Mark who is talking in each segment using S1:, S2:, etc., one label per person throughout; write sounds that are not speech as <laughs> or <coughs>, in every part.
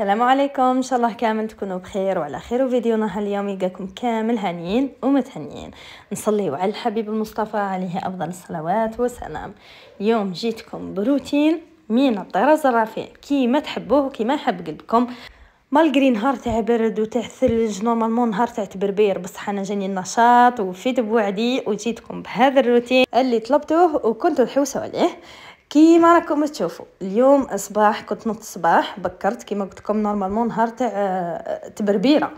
S1: السلام عليكم ان شاء الله كامل تكونوا بخير وعلى خير وفيديونا هاليوم يلقاكم كامل هانيين ومتهنيين نصليو على الحبيب المصطفى عليه افضل الصلوات والسلام اليوم جيتكم بروتين من الطراز الرفيع كيما تحبوه وكيما يحب قلبكم مالغري نهار تاع برد وتاع ثلج نورمالمون نهار تاع تبربير بصح انا جاني النشاط وفيت بوعدي وجيتكم بهذا الروتين اللي طلبتوه وكنتو تحوسوا عليه كيما راكم تشوفوا اليوم اصباح كنت نوض صباح بكرت كيما قلت لكم نورمالمون نهار تاع آه، آه، تبربيره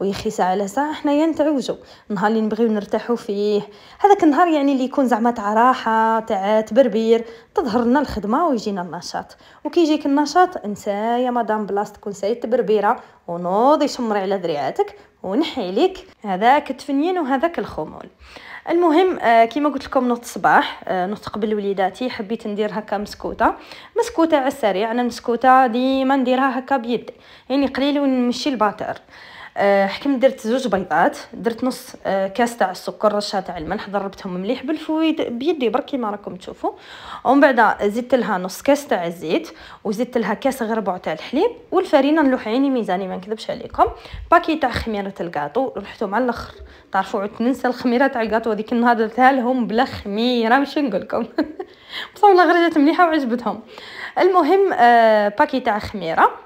S1: ويخي ساعه على ساعه حنايا نتعوجوا نهار اللي نبغيو نرتاحوا فيه هذاك النهار يعني اللي يكون زعما تاع راحه تاع تبربير تظهر لنا الخدمه ويجينا النشاط وكي يجيك النشاط يا مدام بلاص تكون ساي تبربيره ونوضي شمري على ذريعاتك ونحي لك هذاك التفنين وهذاك الخمول المهم آه، كما قلت لكم نوض الصباح آه، نوض قبل وليداتي حبيت ندير هكا مسكوته مسكوته على السريع انا مسكوته ديما نديرها هكا بيدي يعني قليل ونمشي الباتر آه، حكمت درت زوج بيضات درت نص آه، كاس تاع السكر رشه تاع الملح ضربتهم مليح بالفويد بيدي برك كيما راكم تشوفوا ومن بعد زدت لها نص كاس تاع الزيت وزدت لها كاس غربع تاع الحليب والفرينه نلوح عيني ميزاني ما نكذبش عليكم باكي تاع خميره الكاطو رحتو مع الاخر تعرفوا عدت ننسى الخميره تاع الكاطو هذيك النهار درتها لهم بلا خميره مش نقول لكم بصح والله خرجت مليحه وعجبتهم المهم آه، باكي تاع خميره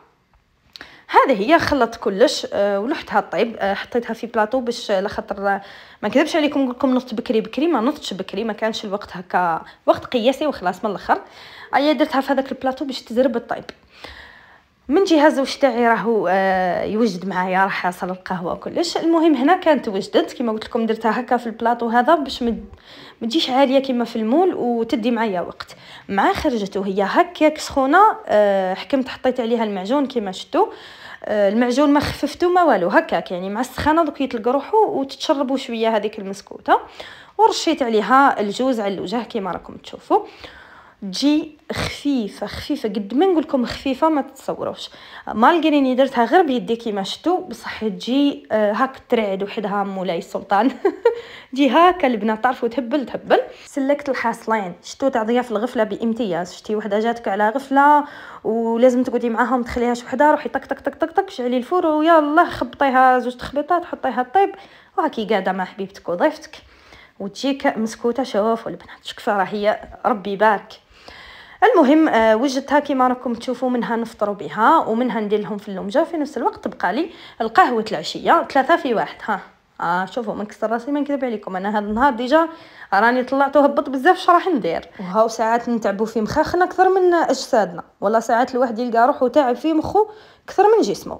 S1: هذه هي خلطت كلش آه، ولحتها طيب حطيتها في بلاطو باش آه، لخاطر ما نكذبش عليكم نقول لكم نط بكري بكري ما نطش بكري ما كانش الوقت هكا وقت قياسي وخلاص من الاخر ايا درتها في هذاك البلاطو باش تزرب الطيب من جهاز وش تاعي راهو يوجد معايا راح يصل القهوه كلش المهم هنا كانت وجدت كما قلت لكم درتها هكا في البلاطو هذا باش ما تجيش عاليه كيما في المول وتدي معايا وقت مع خرجته هي هكاك سخونه آه، حكمت حطيت عليها المعجون كيما شتو آه، المعجون ما خففته ما والو هكاك يعني مع السخانه دوك يتلقى روحو وتتشربوا شويه هذيك المسكوته ورشيت عليها الجوز على الوجه كيما راكم تشوفوا تجي خفيفه خفيفه قد ما نقول لكم خفيفه ما تتصوروش مالغري درتها غير بيدي كيما شفتوا بصح تجي آه، هاك ترعد وحدها مولاي السلطان تجي <laughs> هاك البنات تعرفوا تهبل تهبل سلكت الحاصلين شتو تعضيا في الغفله بامتياز شتي وحده جاتك على غفله ولازم تقعدي معاهم ما تخليهاش وحده روحي طق طق طق طق طق شعلي الفور ويلا خبطيها زوج تخبيطات حطيها طيب وهاكي قاعده مع حبيبتك وضيفتك وتجيك مسكوته شوف البنات شكفه راه هي ربي يبارك المهم آه، وجدتها كيما راكم تشوفوا منها نفطروا بها ومنها ندير لهم في اللومجه في نفس الوقت تبقى لي القهوه العشيه ثلاثه في واحد ها آه شوفوا ما نكسر راسي ما نكذب عليكم انا هذا النهار ديجا راني طلعت وهبط بزاف اش راح ندير وهاو ساعات نتعبوا في مخاخنا اكثر من اجسادنا ولا ساعات الواحد يلقى روحو تعب في مخو اكثر من جسمه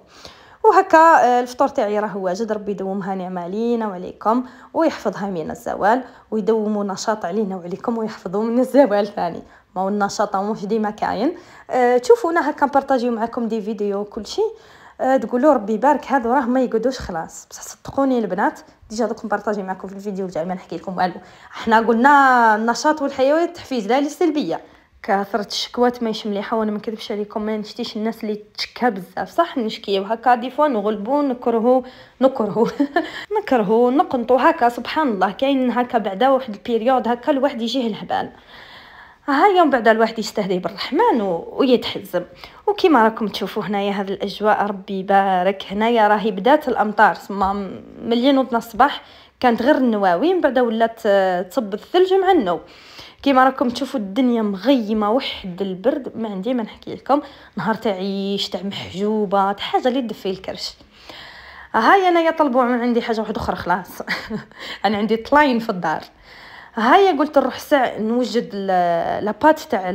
S1: وهكا آه، الفطور تاعي راه واجد ربي يدومها نعمه علينا وعليكم ويحفظها من الزوال ويدوموا نشاط علينا وعليكم ويحفظوا من الزوال ثاني ما هو النشاط مش ديما كاين أه تشوفونا هكا نبارطاجيو معكم دي فيديو وكلشي أه تقولوا ربي يبارك هادو راه ما يقعدوش خلاص بصح صدقوني البنات ديجا دوك نبارطاجي معكم في الفيديو الجاي ما نحكي لكم والو احنا قلنا النشاط والحيويه التحفيز لا للسلبيه كثرة الشكوات ماهيش مليحة وانا ما نكذبش عليكم ما نشتيش الناس اللي تشكى بزاف صح نشكيو وهكا دي فوا نغلبو نكرهو نكرهو <laughs> نكرهو نقنطو هكا سبحان الله كاين هكا بعدا واحد البيريود هكا الواحد يجيه الهبال ها يوم بعد الواحد يستهدي بالرحمن و... ويتحزم وكما راكم تشوفوا هنايا هاد الاجواء ربي يبارك هنايا راهي بدات الامطار تما ملي نوض نوضنا الصباح كانت غير النواوي من بعد ولات تصب الثلج مع النوم كيما راكم تشوفوا الدنيا مغيمه وحد البرد ما عندي ما نحكي لكم نهار تاع عيش تاع محجوبه تاع حاجه اللي تدفي الكرش هاي انايا يطلبوا من عندي حاجه واحده اخرى خلاص <laughs> انا عندي طلاين في الدار هيا قلت نروح ساع نوجد لابات تاع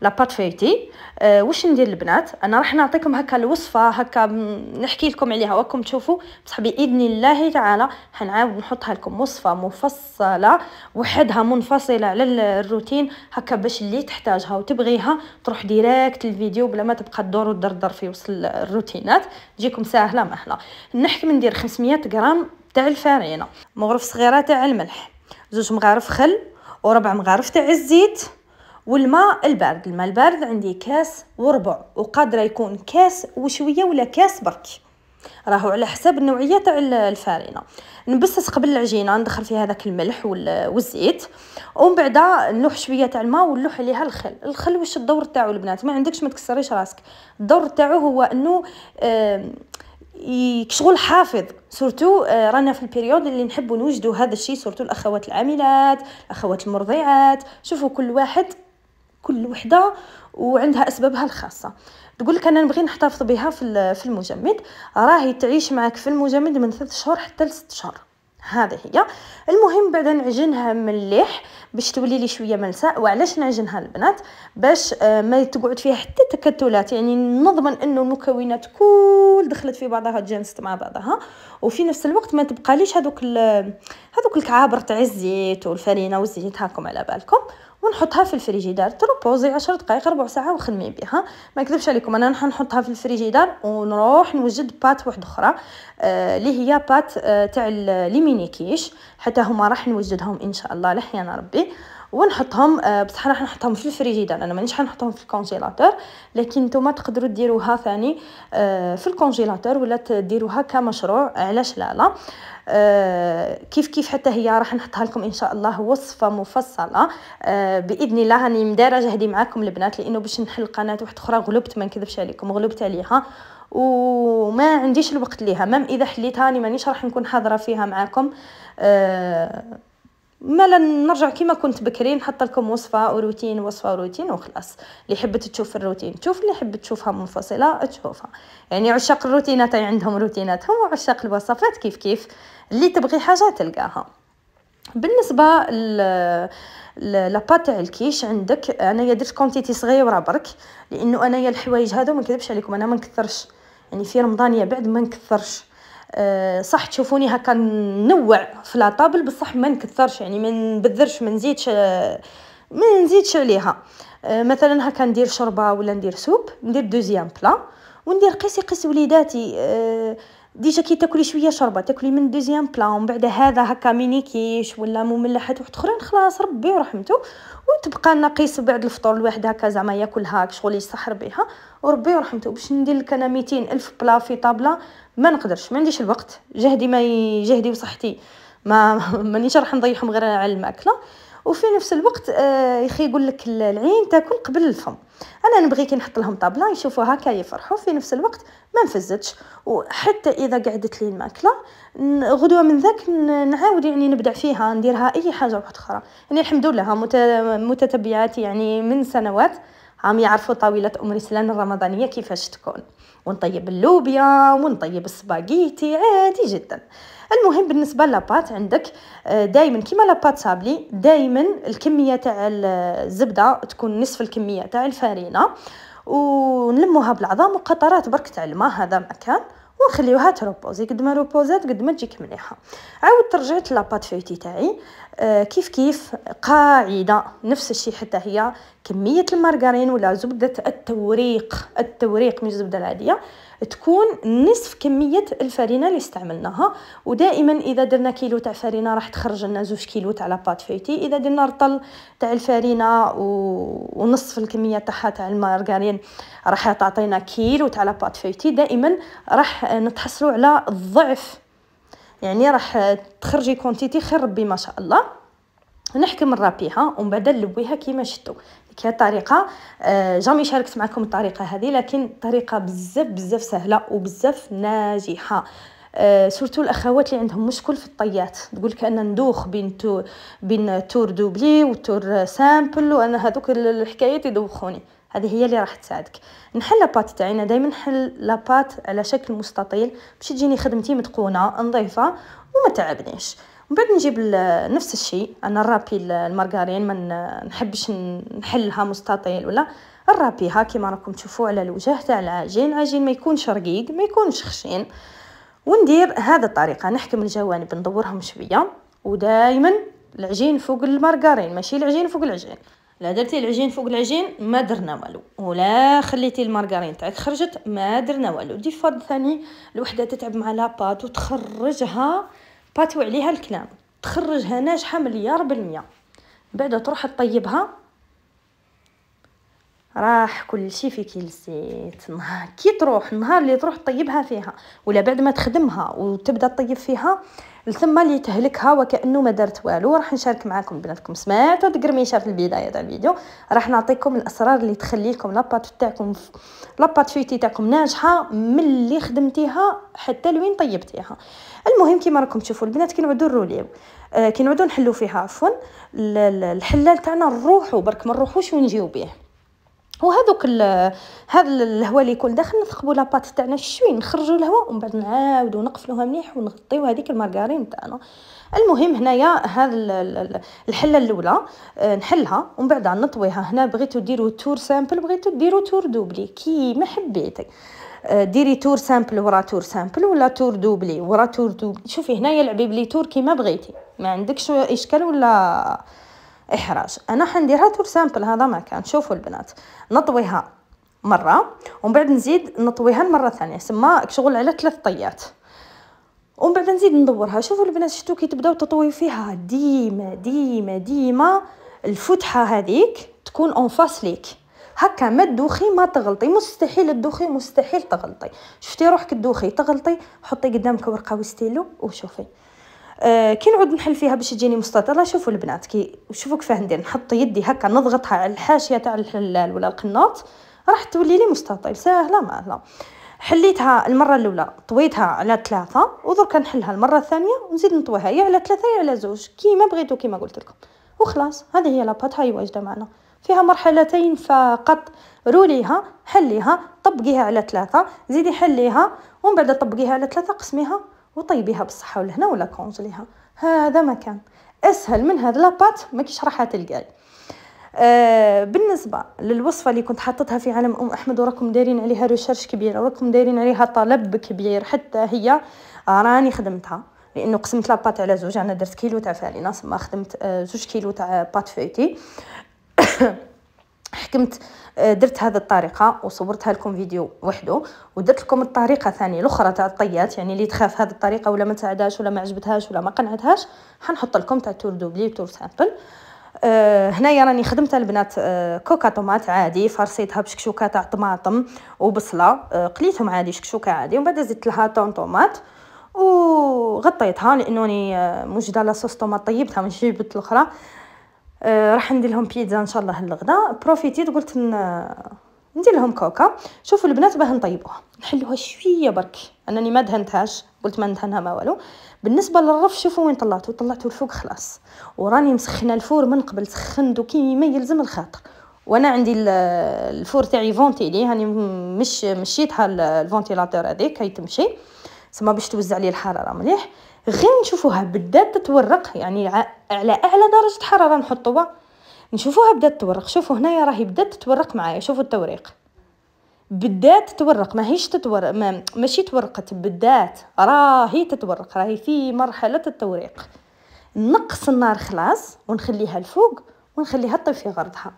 S1: لابات فيتي أه واش ندير البنات انا راح نعطيكم هكا الوصفه هكا نحكي لكم عليها وراكم تشوفوا بصح باذن الله تعالى حنعاود نحطها لكم وصفه مفصله وحدها منفصله على الروتين هكا باش اللي تحتاجها وتبغيها تروح ديريكت الفيديو بلا ما تبقى تدور وتدردر في وسط الروتينات تجيكم ساهله مهله نحكم ندير 500 غرام تاع الفرينه مغرف صغيره تاع الملح زوج مغارف خل وربع مغارف تاع الزيت والماء البارد الماء البارد عندي كاس وربع وقادره يكون كاس وشويه ولا كاس برك راهو على حسب النوعيه تاع الفارينه نبسس قبل العجينه ندخل فيها هذاك الملح والزيت ومن بعد نلوح شويه تاع الماء ونلوح عليها الخل الخل واش الدور تاعو البنات ما عندكش ما تكسريش راسك الدور تاعو هو انه كشغل حافظ سورتو آه، رانا في البيريود اللي نحب نوجدوا هذا الشيء سورتو الاخوات العاملات الاخوات المرضعات شوفوا كل واحد كل وحده وعندها اسبابها الخاصه تقول لك انا نبغي نحتفظ بها في في المجمد راهي تعيش معك في المجمد من ثلاث شهور حتى لست شهور هذه هي المهم بعدا نعجنها مليح باش تولي لي شويه ملساء وعلاش نعجنها البنات باش آه، ما تقعد فيها حتى تكتلات يعني نضمن انه المكونات كل دخلت في بعضها تجانست مع بعضها وفي نفس الوقت ما تبقى ليش هذوك هذوك الكعابر تاع الزيت والفرينه والزيت هاكم على بالكم ونحطها في الفريجيدار تروبوزي 10 دقائق ربع ساعه وخدمي بها ما نكذبش عليكم انا راح نحطها في الفريجيدار ونروح نوجد بات واحده اخرى آه، اللي آه هي بات آه تاع ليمينيكيش حتى هما راح نوجدهم ان شاء الله لحيانا ربي ونحطهم آه، بصح راح نحطهم في الفريجيدار انا مانيش حنحطهم في الكونجيلاتور لكن نتوما تقدروا ديروها ثاني آه، في الكونجيلاتور ولا ديروها كمشروع علاش لا لا آه، كيف كيف حتى هي راح نحطها لكم ان شاء الله وصفه مفصله باذن الله راني مدارجه هذه معاكم البنات لانه باش نحل قناه واحده اخرى غلبت ما نكذبش عليكم غلبت عليها وما عنديش الوقت ليها مام اذا حليتها راني مانيش راح نكون حاضره فيها معاكم أه مالا نرجع كيما كنت بكري نحط لكم وصفه وروتين وصفه وروتين وخلاص اللي حبت تشوف الروتين تشوف اللي حبت تشوفها منفصله تشوفها يعني عشاق الروتينات عندهم روتيناتهم وعشاق الوصفات كيف كيف اللي تبغي حاجه تلقاها بالنسبه لاباط تاع الكيش عندك انايا درت كونتيتي صغيره برك لانه انايا الحوايج هادو ما نكذبش عليكم انا ما نكثرش يعني في رمضان يا بعد ما نكثرش آه، صح تشوفوني هكا نوع في لاطابل بصح ما نكثرش يعني ما نبذرش ما نزيدش آه، ما نزيدش عليها آه، مثلا هكا ندير شوربه ولا ندير سوب ندير دوزيام بلا وندير قيسي قيس وليداتي ديجا كي تاكلي شويه شربه تاكلي من دوزيام بلا ومن بعد هذا هكا ميني كيش ولا مملحات وحد اخرين خلاص ربي ورحمته وتبقى نقيس بعد الفطور الواحد هكا زعما ياكل هاك شغل يسحر بها وربي ورحمته باش ندير لك انا 200 الف بلا في طابله ما نقدرش ما عنديش الوقت جهدي ما جهدي وصحتي ما <laughs> مانيش راح نضيعهم غير على الماكله وفي نفس الوقت آه، يخي يقول لك العين تاكل قبل الفم انا نبغي كي نحط لهم طابله يشوفوا هكا يفرحوا في نفس الوقت ما نفزتش وحتى اذا قعدت لي الماكله غدوه من ذاك نعاود يعني نبدع فيها نديرها اي حاجه واحده اخرى يعني الحمد لله متتبعات يعني من سنوات هم يعرفوا طاولة أم رسلان الرمضانية كيفاش تكون ونطيب اللوبيا ونطيب السباغيتي عادي جدا المهم بالنسبه لاباط عندك آه، دائما كيما لاباط صابلي دائما الكميه تاع الزبده تكون نصف الكميه تاع الفارينه ونلموها بالعظام وقطرات برك تاع الماء هذا مكان وخليوها تروبوزي قد ما روبوزات قد ما تجيك مليحه عاودت رجعت لاباط فيتي تاعي آه كيف كيف قاعده نفس الشيء حتى هي كميه المارغرين ولا زبده التوريق التوريق مش الزبده العاديه تكون نصف كميه الفرينه اللي استعملناها ودائما اذا درنا كيلو تاع فرينه راح تخرج لنا زوج كيلو تاع لاباط فيتي اذا درنا رطل تاع الفرينه ونصف الكميه تاعها تاع المارغرين راح تعطينا كيلو تاع لاباط فيتي دائما راح نتحصلوا على الضعف يعني راح تخرجي كونتيتي خير ربي ما شاء الله نحكم الرابيها ومن بعد نلويها كيما شتو بهذه الطريقه آه، جامي شاركت معكم الطريقه هذه لكن طريقه بزاف بزاف سهله وبزاف ناجحه أه سورتو الاخوات اللي عندهم مشكل في الطيات تقول لك انا ندوخ بين تو بين تور دوبلي وتور سامبل وانا هذوك الحكايات يدوخوني هذه هي اللي راح تساعدك نحل لاباط تاعنا دائما نحل لاباط على شكل مستطيل باش تجيني خدمتي متقونه نظيفه وما تعبنيش من بعد نجيب نفس الشيء انا نرابي المارغرين ما نحبش نحلها مستطيل ولا نرابيها كيما راكم تشوفوا على الوجه تاع العجين عجين ما يكونش رقيق ما يكونش خشين وندير هذا الطريقه نحكم الجوانب ندورهم شويه ودائما العجين فوق المارغرين ماشي العجين فوق العجين لا درتي العجين فوق العجين ما درنا والو ولا خليتي المارغرين تاعك خرجت ما درنا والو دي فرد ثاني الوحده تتعب مع لاباط وتخرجها باتيو عليها الكلام تخرجها ناجحة مليار بالمية بعد تروح تطيبها راح كل شيء كل الزيت كي تروح النهار اللي تروح تطيبها فيها ولا بعد ما تخدمها وتبدا تطيب فيها الثمة اللي تهلكها وكانه ما دارت والو راح نشارك معكم بناتكم سمعتوا القرميشه في البدايه تاع الفيديو راح نعطيكم الاسرار اللي تخلي لكم لاباط تاعكم لاباط فيتي تاعكم ناجحه من اللي خدمتيها حتى لوين طيبتيها المهم كيما راكم تشوفوا البنات كي نعودوا نروليو آه، كي نعودوا نحلو فيها عفوا الحلال تاعنا نروحو برك ما نروحوش ونجيو بيه وهذوك هذا الهواء اللي يكون داخل نثقبوا لاباط تاعنا شوي نخرجوا الهواء ومن بعد نعاودوا نقفلوها مليح ونغطيو هذيك المارغرين تاعنا المهم هنايا هذا الحله الاولى آه، نحلها ومن بعد نطويها هنا بغيتو ديروا تور سامبل بغيتو ديروا تور دوبلي كيما حبيتي آه، ديري تور سامبل ورا تور سامبل ولا تور دوبلي ورا تور دوبلي شوفي هنايا لعبي بلي تور كيما بغيتي ما عندكش اشكال ولا إحراج أنا حنديرها تور سامبل هذا ما كان شوفوا البنات نطويها مرة ومن بعد نزيد نطويها المرة الثانية سما شغل على ثلاث طيات ومن بعد نزيد ندورها شوفوا البنات شفتوا كي تبداو تطويو فيها ديما ديما ديما الفتحة هذيك تكون اون فاس ليك هكا ما تدوخي ما تغلطي مستحيل تدوخي مستحيل تغلطي شفتي روحك تدوخي تغلطي حطي قدامك ورقه وستيلو وشوفي آه، كي نعود نحل فيها باش تجيني مستطيله شوفوا البنات كي شوفوا كيفاه ندير نحط يدي هكا نضغطها على الحاشيه تاع الحلال ولا القناط راح تولي لي مستطيل ساهله لا حليتها المره الاولى طويتها على ثلاثة ودركا نحلها المره الثانيه ونزيد نطويها يا على ثلاثة يا على زوج كيما بغيتو كيما قلت لكم وخلاص هذه هي لاباط هاي واجده معنا فيها مرحلتين فقط روليها حليها طبقيها على ثلاثة زيدي حليها ومن بعد طبقيها على ثلاثة قسميها وطيبيها بالصحة والهنا ولا كونجليها هذا ما كان اسهل من هاد لابات ما كيش راح تلقاي آه بالنسبه للوصفه اللي كنت حطتها في عالم ام احمد وراكم دايرين عليها ريسيرش كبير وراكم دايرين عليها طلب كبير حتى هي راني خدمتها لانه قسمت لاباط على زوج انا درت كيلو تاع فالينا ما خدمت آه، زوج كيلو تاع بات فيتي <coughs> حكمت آه، درت هذه الطريقه وصورتها لكم فيديو وحده ودرت لكم الطريقه ثانيه الاخرى تاع الطيات يعني اللي تخاف هذه الطريقه ولا ما تعداش ولا ما عجبتهاش ولا ما قنعتهاش حنحط لكم تاع تور دوبلي تور سامبل أه هنايا راني خدمت البنات أه كوكا طماط عادي فرصيتها بشكشوكه تاع طماطم وبصله أه قليتهم عادي شكشوكه عادي ومن بعد زدت لها طون طوماط وغطيتها لانني موجده آه، لصوص صوص طوماط طيبتها من جيبت الاخرى آه، راح ندير لهم بيتزا ان شاء الله للغدا بروفيتيت قلت آه، ندير لهم كوكا شوفوا البنات باه نطيبوها نحلوها شويه برك انني ما دهنتهاش قلت ما ندهنها ما والو بالنسبه للرف شوفوا وين طلعته طلعته الفوق خلاص وراني مسخنه الفور من قبل سخنته كيما يلزم الخاطر وانا عندي آه، الفور تاعي فونتيلي هاني مش مشيتها الفونتيلاتور هذيك كي تمشي سما باش توزع لي الحراره مليح غير نشوفوها بدات تتورق يعني على اعلى درجه حراره نحطوها نشوفوها بدات تتورق شوفوا هنايا راهي بدات تتورق معايا شوفوا التوريق بدات تتورق ماهيش تتورق ما ماشي تورقت بدات راهي تتورق راهي في مرحله التوريق نقص النار خلاص ونخليها الفوق ونخليها طيب في غرضها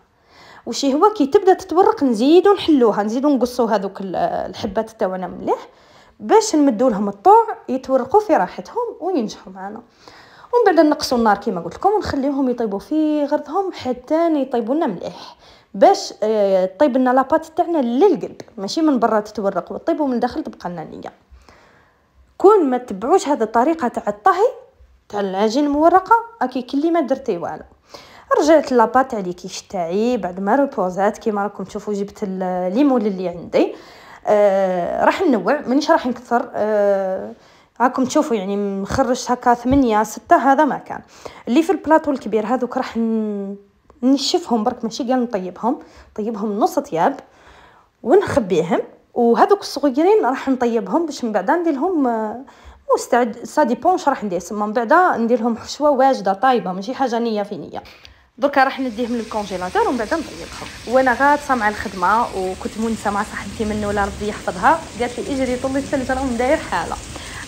S1: وشي هو كي تبدا تتورق نزيدو نحلوها نزيدو نقصو هذوك الحبات تاعنا مليح باش نمدو لهم الطوع يتورقوا في راحتهم وينجحوا معنا ومن بعد نقصوا النار كما قلت لكم ونخليهم يطيبوا في غرضهم حتى يطيبوا لنا مليح باش طيب لنا لاباط تاعنا للقلب ماشي من برا تتورق وطيب ومن الداخل تبقى لنا نيه كون ما تبعوش هذه الطريقه تاع الطهي تاع العجين المورقه اكي كلي ما درتي والو رجعت لاباط عليكي تاعي بعد ما روبوزات كيما راكم تشوفوا جبت الليمون اللي عندي آه، راح ننوع مانيش راح نكثر آه راكم تشوفوا يعني مخرج هكا ثمانية ستة هذا ما كان اللي في البلاطو الكبير هذوك راح نشفهم برك ماشي قال نطيبهم طيبهم نص طياب ونخبيهم وهذوك الصغيرين راح نطيبهم باش من بعد لهم آه، مستعد سادي بونش راح ندير من بعد لهم حشوه واجده طايبه ماشي حاجه نيه في نيه دوكا راح نديه من ومن بعد نطيبهم وانا غاطسه مع الخدمه وكنت منسى مع صاحبتي من ولا ربي يحفظها قالت لي اجري طلي الثلج راهم داير حاله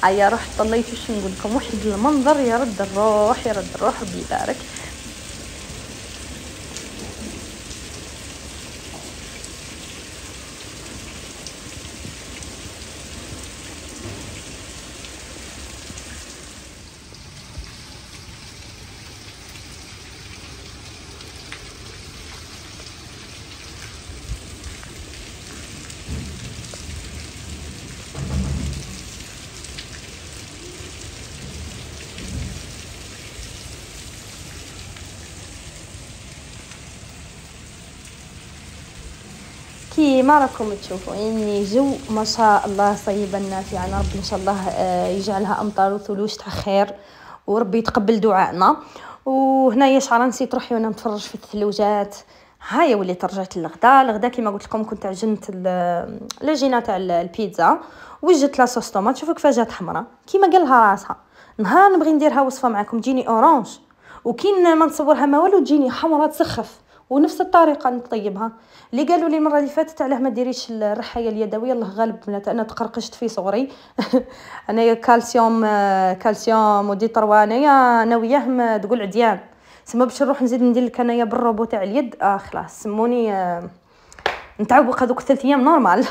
S1: هيا رحت طليت واش نقول لكم واحد المنظر يرد الروح يرد الروح ربي يبارك كي ما راكم تشوفوا يعني جو ما شاء الله صيبا نافعا ربي ان شاء الله آه، يجعلها امطار وثلوج تاع خير وربي يتقبل دعائنا وهنايا شعرا نسيت روحي وانا نتفرج في الثلوجات هاي وليت رجعت للغدا الغدا كيما قلت لكم كنت عجنت لجينة تاع البيتزا وجدت لا صوص طوماط شوفوا كيفاش جات حمراء كيما قالها راسها نهار نبغي نديرها وصفه معكم تجيني اورانج وكي ما نصورها ما والو تجيني حمراء تسخف ونفس الطريقه نطيبها اللي قالوا لي المره اللي فاتت علاه ما ديريش الرحايه اليدويه الله غالب بنات انا تقرقشت في صغري <laughs> انايا كالسيوم كالسيوم ودي طروا انايا انا وياهم تقول عديان سما باش نروح نزيد ندير لك انايا بالروبو تاع اليد اه خلاص سموني آه نتعوق هذوك ثلاث ايام نورمال <laughs>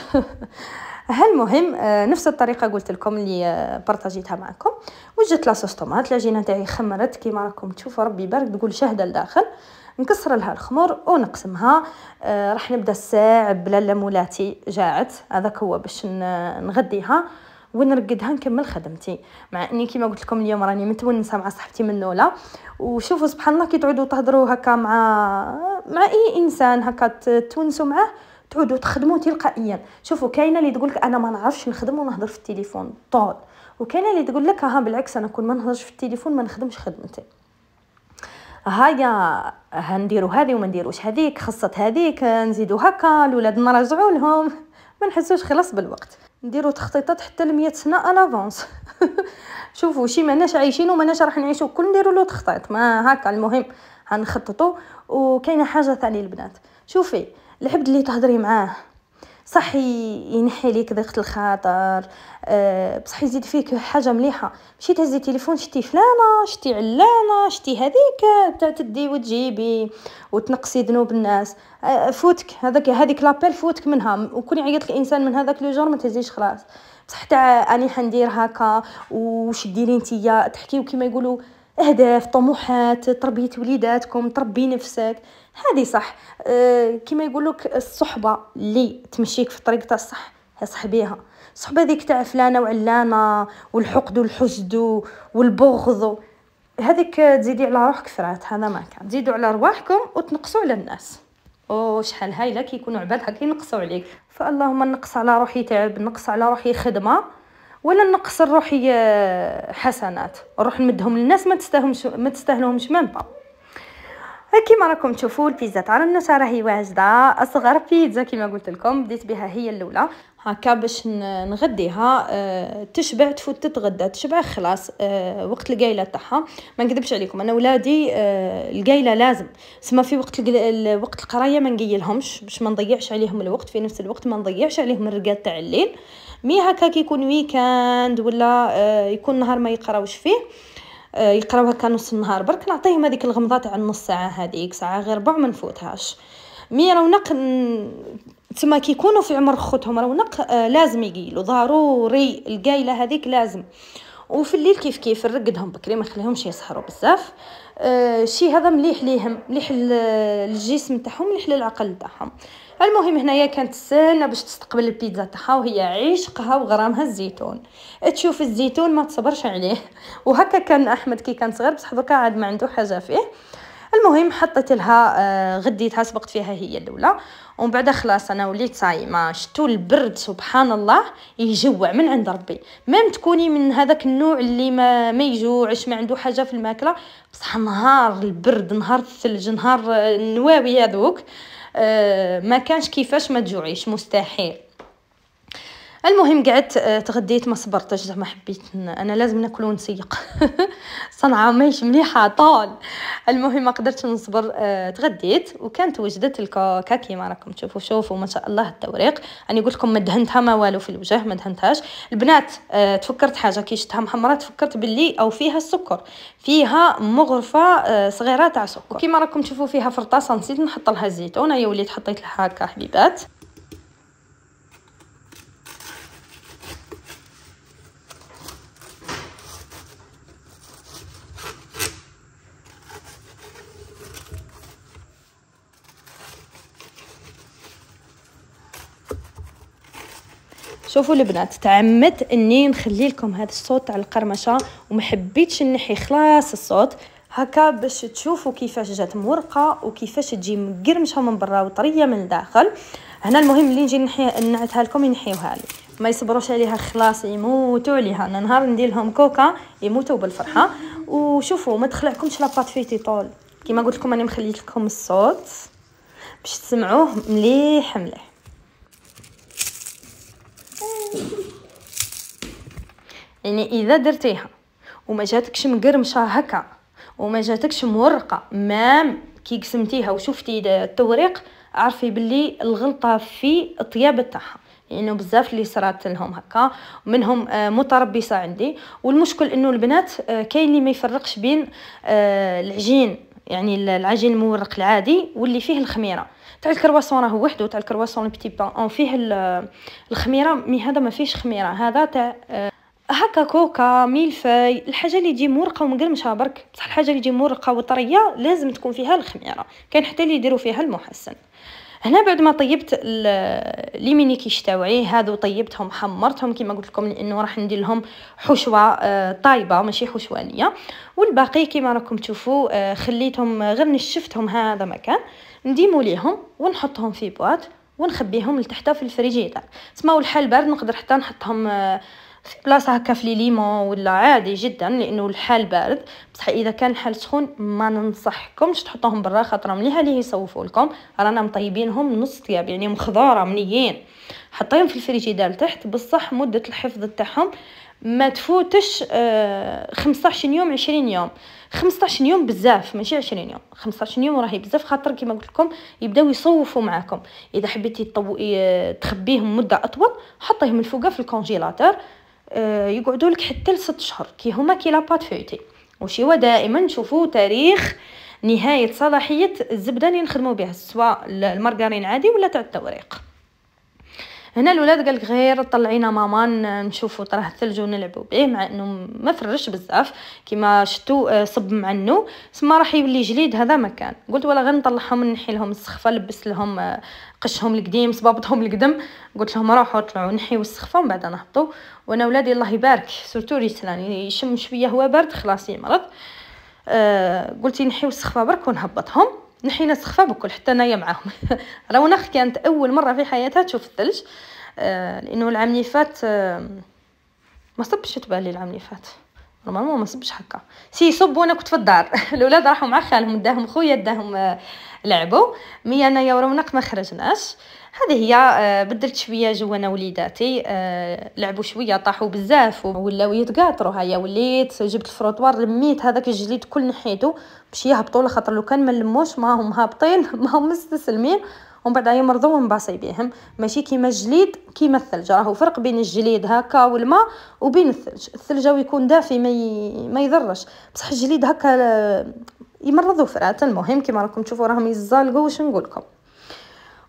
S1: المهم آه، نفس الطريقه قلت لكم اللي آه، بارطاجيتها معكم وجدت لاصوص طوماط العجينه تاعي خمرت كيما راكم تشوفوا ربي يبارك تقول شهده لداخل نكسر لها الخمر ونقسمها آه راح نبدا الساع بلاله مولاتي جاعت هذاك هو باش نغديها ونرقدها نكمل خدمتي مع اني كيما قلت لكم اليوم راني متونسه مع صاحبتي من نولا وشوفوا سبحان الله كي تعودوا تهضروا هكا مع مع اي انسان هكا تونسوا معاه تعودوا تخدموا تلقائيا شوفوا كاينه اللي تقول لك انا ما نعرفش نخدم ونهضر في التليفون طول وكاينه اللي تقول لك ها بالعكس انا كون ما نهضرش في التليفون ما نخدمش خدمتي هيا هنديرو هذه وما نديروش هذيك خصت هذيك نزيدو هكا الاولاد نراجعوا لهم ما نحسوش خلاص بالوقت نديرو تخطيطات حتى ل سنه الافونس <laughs> شوفوا شي ماناش عايشين وماناش راح نعيشو كل نديرو له تخطيط ما هكا المهم هنخططو وكاينه حاجه ثانيه البنات شوفي العبد اللي تهضري معاه صح ينحي ليك ضغط الخاطر أه بصح يزيد فيك حاجه مليحه ماشي تهزي تليفون شتي فلانه شتي علانه شتي هذيك تدي وتجيبي وتنقصي ذنوب الناس أه فوتك هذاك هذيك لابيل فوتك منها وكون يعيط الانسان من هذاك لو جور ما تهزيش خلاص بصح تاع اني حندير هكا وش ديري نتيا تحكيو كيما يقولوا اهداف طموحات تربيه وليداتكم تربي نفسك هذه صح أه كما يقولك الصحبه اللي تمشيك في الطريق تاع الصح يصح صحبيها صحبه ذيك تاع فلانه وعلانه والحقد والحسد والبغض هذيك تزيدي على روحك فرات هذا ما كان تزيدوا على رواحكم وتنقصوا على الناس او شحال هايله كيكونوا عباد هكا ينقصوا عليك فاللهم نقص على روحي تعب نقص على روحي خدمه ولا نقص روحي آه، حسنات نروح نمدهم للناس ما تستاهلهمش ما تستاهلهمش ميم با كيما راكم تشوفوا البيتزا تاع النشا راهي واجده اصغر بيتزا كيما قلت لكم بديت بها هي الاولى هكا باش نغديها أه تشبع تفوت تتغدى تشبع خلاص أه وقت القايله تاعها ما نكذبش عليكم انا ولادي أه القايله لازم سما في وقت وقت القرايه ما نقيلهمش باش ما نضيعش عليهم الوقت في نفس الوقت ما نضيعش عليهم الرقاد تاع الليل مي هكا كيكون ويكاند ولا آه، يكون نهار ما يقراوش فيه آه، يقراوها كان نص النهار برك نعطيهم هذيك الغمضه تاع النص ساعه هذيك ساعه غير ربع ما نفوتهاش مي راونا تما كي يكونوا في عمر خوتهم رونق آه، لازم يقيلوا ضروري القايله هذيك لازم وفي الليل كيف كيف نرقدهم بكري ما نخليهمش يسهروا بزاف آه شي هذا مليح ليهم مليح للجسم تاعهم مليح للعقل تاعهم المهم هنايا كانت السنه باش تستقبل البيتزا تاعها وهي عشقها وغرامها الزيتون تشوف الزيتون ما تصبرش عليه وهكا كان احمد كي كان صغير بصح دوكا عاد ما عنده حاجه فيه المهم حطيت لها آه، غديتها سبقت فيها هي الاولى ومن بعد خلاص انا وليت صايمه شتو البرد سبحان الله يجوع من عند ربي ميم تكوني من هذاك النوع اللي ما ما يجوعش ما عنده حاجه في الماكله بصح نهار البرد نهار الثلج نهار آه، النواوي هذوك آه، ما كانش كيفاش ما تجوعيش مستحيل المهم قعدت آه، تغديت ما صبرتش زعما حبيت انا لازم ناكل ونسيق <laughs> صنعة ماهيش مليحه طال المهم ما قدرتش نصبر آه، تغديت وكانت وجدت الكاكا كيما راكم تشوفوا شوفوا ما شاء الله التوريق انا قلت لكم ما دهنتها ما والو في الوجه ما دهنتهاش البنات آه، تفكرت حاجه كي شفتها محمره تفكرت باللي او فيها السكر فيها مغرفه صغيره تاع سكر كيما راكم تشوفوا فيها فرطاسه نسيت نحط لها الزيتون يا وليت حطيت لها هكا حبيبات شوفوا البنات تعمدت اني نخلي لكم هذا الصوت تاع القرمشه وما حبيتش نحي خلاص الصوت هكا باش تشوفوا كيفاش جات مورقه وكيفاش تجي مقرمشه من برا وطريه من الداخل هنا المهم اللي نجي نحي نعتها لكم ينحيوها لي ما يصبروش عليها خلاص يموتوا عليها انا نهار ندير لهم كوكا يموتوا بالفرحه وشوفوا ما تخلعكمش لاباط فيتي طول كيما قلت لكم انا مخليت لكم الصوت باش تسمعوه مليح مليح يعني اذا درتيها وما جاتكش مقرمشه هكا وما جاتكش مورقه مام كي قسمتيها وشفتي التوريق عرفي باللي الغلطه في الطياب تاعها يعني بزاف اللي صرات لهم هكا منهم آه، متربصه عندي والمشكل انه البنات آه، كاين اللي ما يفرقش بين آه، العجين يعني العجين المورق العادي واللي فيه الخميره تاع الكرواسون راهو وحده تاع الكرواسون بان فيه الخميره مي هذا ما فيهش خميره هذا تاع هكا كوكا ميلفاي الحاجه اللي تجي مورقه ومقرمشه برك بصح الحاجه اللي تجي مورقه وطريه لازم تكون فيها الخميره كان حتى اللي يديروا فيها المحسن هنا بعد ما طيبت لي كيش تاوعي هادو طيبتهم حمرتهم كما قلت لكم لانه راح ندير لهم حشوه آه، طايبه ماشي حشوانيه والباقي كما راكم تشوفوا آه، خليتهم آه، غير نشفتهم هذا مكان نديمو ليهم ونحطهم في بواط ونخبيهم لتحت في الفريجيدار سماو الحال بارد نقدر حتى نحطهم في بلاصه هكا في ليمون ولا عادي جدا لانه الحال بارد بصح اذا كان الحال سخون ما ننصحكمش تحطوهم برا خاطر مليح ليه يصوفوا لكم رانا مطيبينهم نص طياب يعني مخضاره منيين حطيهم في الفريجيدار تحت بصح مده الحفظ تاعهم ما تفوتش آه 15 يوم 20 يوم 15 يوم بزاف ماشي 20 يوم 15 يوم راهي بزاف خاطر كيما قلت لكم يبداو يصوفوا معاكم اذا حبيتي تطو... آه، تخبيهم مده اطول حطيهم الفوقه في الكونجيلاتور آه، يقعدوا لك حتى لست شهور كي هما كي لاباط فوتي وشي هو دائما نشوفوا تاريخ نهايه صلاحيه الزبده اللي نخدموا بها سواء المارغرين عادي ولا تاع التوريق هنا الولاد قالك غير طلعينا ماما نشوفو طرح الثلج ونلعبو بيه مع انه ما فرش بزاف كيما شتو آه، صب معنو سما راح يولي جليد هذا مكان قلت ولا غير نطلعهم نحي لهم السخفه لبس لهم آه، قشهم القديم صبابطهم القدم قلت لهم روحوا طلعوا نحيو السخفه ومن بعد نهبطوا وانا ولادي الله يبارك سورتو ريسلان يشم شويه هو بارد خلاص يمرض أه قلت نحيو السخفه برك ونهبطهم نحينا سخفه بكل حتى انايا معاهم <laughs> رونق كانت اول مره في حياتها تشوف الثلج آه لانه العام اللي فات آه ما صبش تبان لي العام اللي فات نورمالمون ما صبش هكا سي صب وانا كنت في الدار <laughs> الاولاد راحوا مع خالهم داهم خويا داهم آه لعبوا مي انايا ورونق ما خرجناش آه هذه هي آه، بدلت شويه جو انا وليداتي آه، لعبوا شويه طاحوا بزاف ولاو يتقاطروا هيا وليت جبت الفروطوار لميت هذاك الجليد كل نحيته باش يهبطوا خاطر لو كان ما لموش ما هم هابطين <laughs> ما هم مستسلمين ومن بعد يمرضوا ونباصي بهم ماشي كيما الجليد كيما الثلج راهو فرق بين الجليد هكا والماء وبين الثلج الثلج يكون دافي ما ي... ما يضرش بصح الجليد هكا آه، يمرضوا فرات المهم كيما راكم تشوفوا راهم يزالقوا واش نقول لكم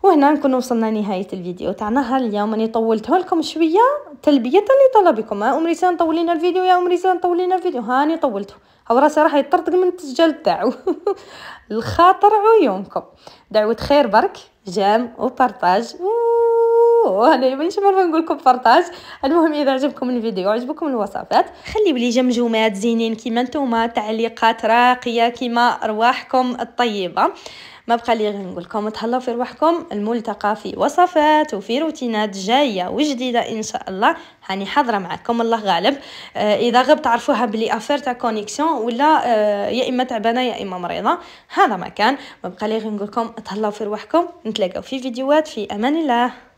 S1: وهنا نكون وصلنا نهاية الفيديو تاعنا اليوم راني طولته لكم شوية تلبية لطلبكم ها أمري طولينا الفيديو يا أم سنطول طولينا الفيديو هاني طولته هو راسي راح يطرطق من التسجيل تاعو <laughs> الخاطر عيونكم دعوة خير برك جام وبارطاج انا مانيش عارفه نقول لكم بارطاج المهم اذا عجبكم الفيديو عجبكم الوصفات خليو لي جمجمات زينين كيما نتوما تعليقات راقيه كيما ارواحكم الطيبه ما بقى لي غير نقول لكم تهلاو في رواحكم الملتقى في وصفات وفي روتينات جايه وجديده ان شاء الله هاني حاضره معكم الله غالب آه اذا غبت تعرفوها بلي افير تاع كونيكسيون ولا آه يا اما تعبانه يا اما مريضه هذا ما كان ما بقى لي غير نقول لكم تهلاو في رواحكم نتلاقاو في فيديوهات في امان الله